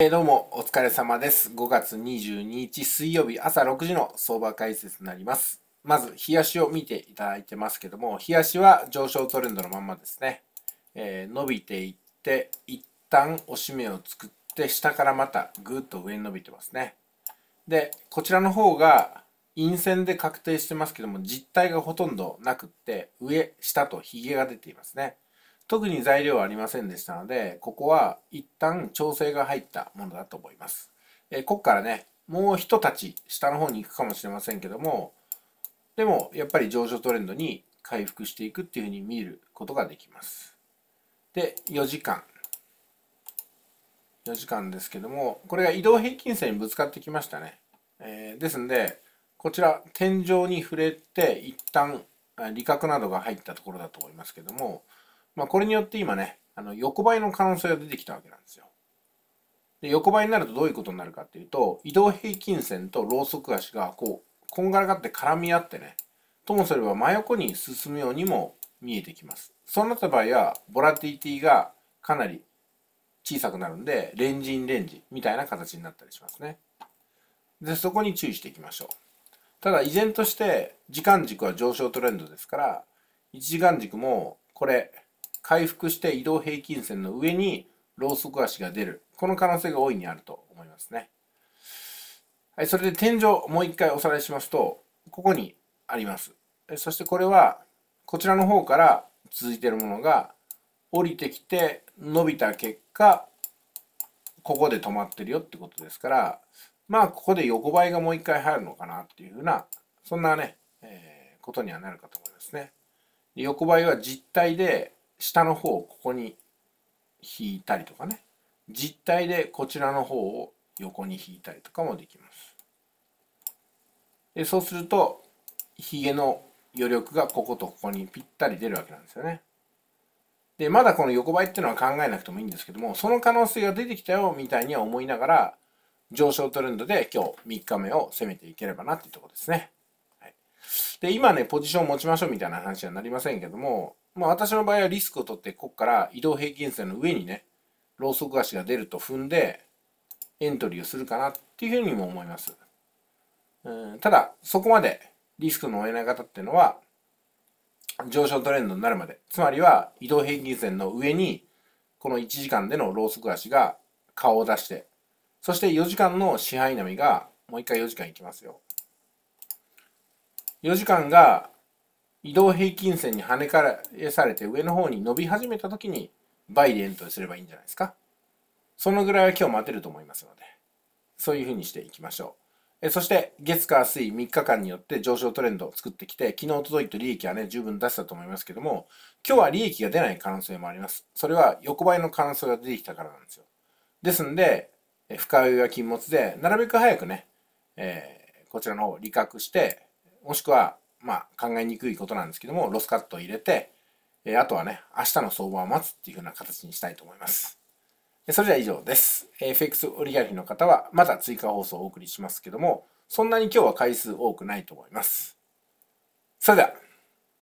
えどうも、お疲れ様です。5月22日水曜日朝6時の相場解説になります。まず、日足を見ていただいてますけども、日足は上昇トレンドのまんまですね。えー、伸びていって、一旦押し目を作って、下からまたぐっと上に伸びてますね。で、こちらの方が陰線で確定してますけども、実体がほとんどなくって、上、下とヒゲが出ていますね。特に材料はありませんでしたので、ここは一旦調整が入ったものだと思います。えー、ここからね、もう一たち下の方に行くかもしれませんけども、でもやっぱり上昇トレンドに回復していくっていうふうに見ることができます。で、4時間。4時間ですけども、これが移動平均線にぶつかってきましたね。えー、ですんで、こちら天井に触れて一旦利確などが入ったところだと思いますけども、まあ、これによって今ね、あの横ばいの可能性が出てきたわけなんですよ。で横ばいになるとどういうことになるかっていうと、移動平均線とローソク足がこう、こんがらがって絡み合ってね、ともすれば真横に進むようにも見えてきます。そうなった場合は、ボラティリティがかなり小さくなるんで、レンジインレンジみたいな形になったりしますね。で、そこに注意していきましょう。ただ、依然として、時間軸は上昇トレンドですから、1時間軸も、これ、回復して移動平均線の上にローソク足が出る。この可能性が大いにあると思いますね。はい、それで天井、もう一回おさらいしますと、ここにあります。そしてこれは、こちらの方から続いているものが、降りてきて伸びた結果、ここで止まってるよってことですから、まあ、ここで横ばいがもう一回入るのかなっていうふうな、そんなね、えー、ことにはなるかと思いますね。横ばいは実体で下の方をここに引いたりとかね実体でこちらの方を横に引いたりとかもできます。でそうするとヒゲの余力がこことここにぴったり出るわけなんですよね。でまだこの横ばいっていうのは考えなくてもいいんですけどもその可能性が出てきたよみたいには思いながら上昇トレンドで今日3日目を攻めていければなっていうとこですね。で、今ね、ポジションを持ちましょうみたいな話にはなりませんけども、まあ私の場合はリスクを取って、ここから移動平均線の上にね、ローソク足が出ると踏んで、エントリーをするかなっていうふうにも思います。うんただ、そこまでリスクの負えない方っていうのは、上昇トレンドになるまで、つまりは移動平均線の上に、この1時間でのローソク足が顔を出して、そして4時間の支配波がもう一回4時間いきますよ。4時間が移動平均線に跳ね返されて上の方に伸び始めた時に倍でエントリーすればいいんじゃないですか。そのぐらいは今日待てると思いますので、そういうふうにしていきましょう。えそして、月火水3日間によって上昇トレンドを作ってきて、昨日届いた利益はね、十分出したと思いますけども、今日は利益が出ない可能性もあります。それは横ばいの可能性が出てきたからなんですよ。ですんで、深追いは禁物で、なるべく早くね、えー、こちらの方、を利確して、もしくは、まあ、考えにくいことなんですけども、ロスカットを入れて、えあとはね、明日の相場を待つっていう風な形にしたいと思います。それでは以上です。FX オリガルヒの方は、また追加放送をお送りしますけども、そんなに今日は回数多くないと思います。それでは。